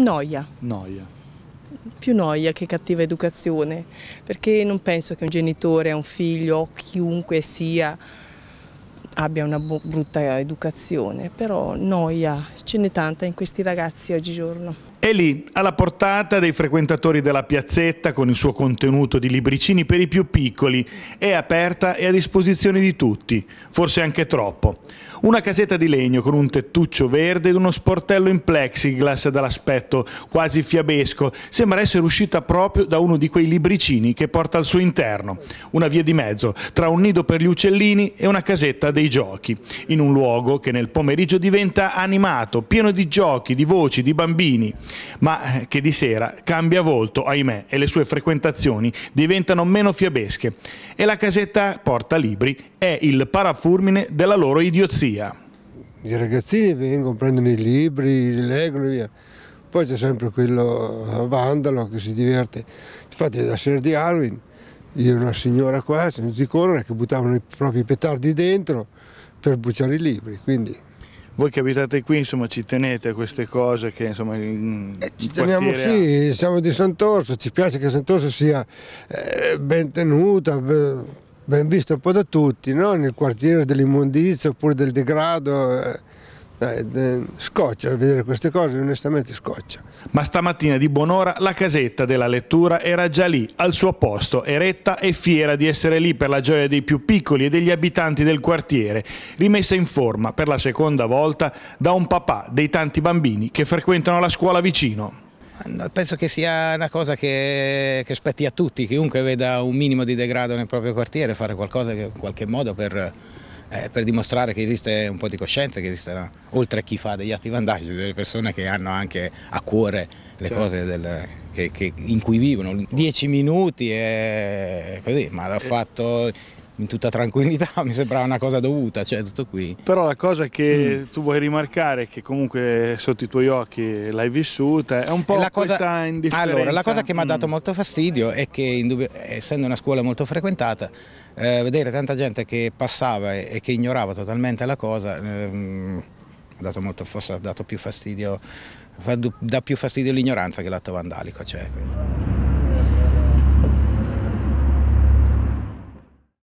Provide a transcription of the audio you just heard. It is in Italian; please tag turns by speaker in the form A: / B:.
A: Noia. Noia. Più noia che cattiva educazione, perché non penso che un genitore, un figlio o chiunque sia abbia una brutta educazione, però noia ce n'è tanta in questi ragazzi oggigiorno. È lì, alla portata dei frequentatori della piazzetta con il suo contenuto di libricini per i più piccoli, è aperta e a disposizione di tutti, forse anche troppo. Una casetta di legno con un tettuccio verde ed uno sportello in plexiglass dall'aspetto quasi fiabesco, sembra essere uscita proprio da uno di quei libricini che porta al suo interno, una via di mezzo tra un nido per gli uccellini e una casetta dei giochi, in un luogo che nel pomeriggio diventa animato, pieno di giochi, di voci, di bambini ma eh, che di sera cambia volto, ahimè, e le sue frequentazioni diventano meno fiabesche. E la casetta Porta Libri è il parafulmine della loro idiozia.
B: I ragazzini vengono, prendono i libri, li leggono e via. Poi c'è sempre quello eh, vandalo che si diverte. Infatti la sera di Halloween, io e una signora qua, c'è un zicone che buttavano i propri petardi dentro per bruciare i libri, quindi
A: voi che abitate qui insomma ci tenete a queste cose che insomma eh, ci teniamo sì
B: ha... siamo di Sant'Orso ci piace che Sant'Orso sia eh, ben tenuta ben vista un po' da tutti no? nel quartiere dell'immondizia oppure del degrado eh, eh, eh, scoccia vedere queste cose, onestamente scoccia.
A: Ma stamattina di buon'ora la casetta della lettura era già lì, al suo posto, eretta e fiera di essere lì per la gioia dei più piccoli e degli abitanti del quartiere, rimessa in forma per la seconda volta da un papà dei tanti bambini che
C: frequentano la scuola vicino. Ah, penso che sia una cosa che, che spetti a tutti, chiunque veda un minimo di degrado nel proprio quartiere, fare qualcosa che in qualche modo per eh, per dimostrare che esiste un po' di coscienza, che esiste, oltre a chi fa degli atti vandalici, cioè delle persone che hanno anche a cuore le certo. cose del, che, che, in cui vivono. Dieci minuti e così, ma l'ha eh. fatto in tutta tranquillità, mi sembrava una cosa dovuta, cioè tutto qui.
A: Però la cosa che mm. tu vuoi rimarcare, che comunque sotto i tuoi occhi l'hai vissuta, è un po' la cosa... questa indifferenza. Allora, la cosa che mm.
C: mi ha dato mm. molto fastidio è che, indubbi... essendo una scuola molto frequentata, eh, vedere tanta gente che passava e che ignorava totalmente la cosa... Ehm ha dato molto, forse ha dato più fastidio, dà più fastidio l'ignoranza che l'atto vandalico. Cioè.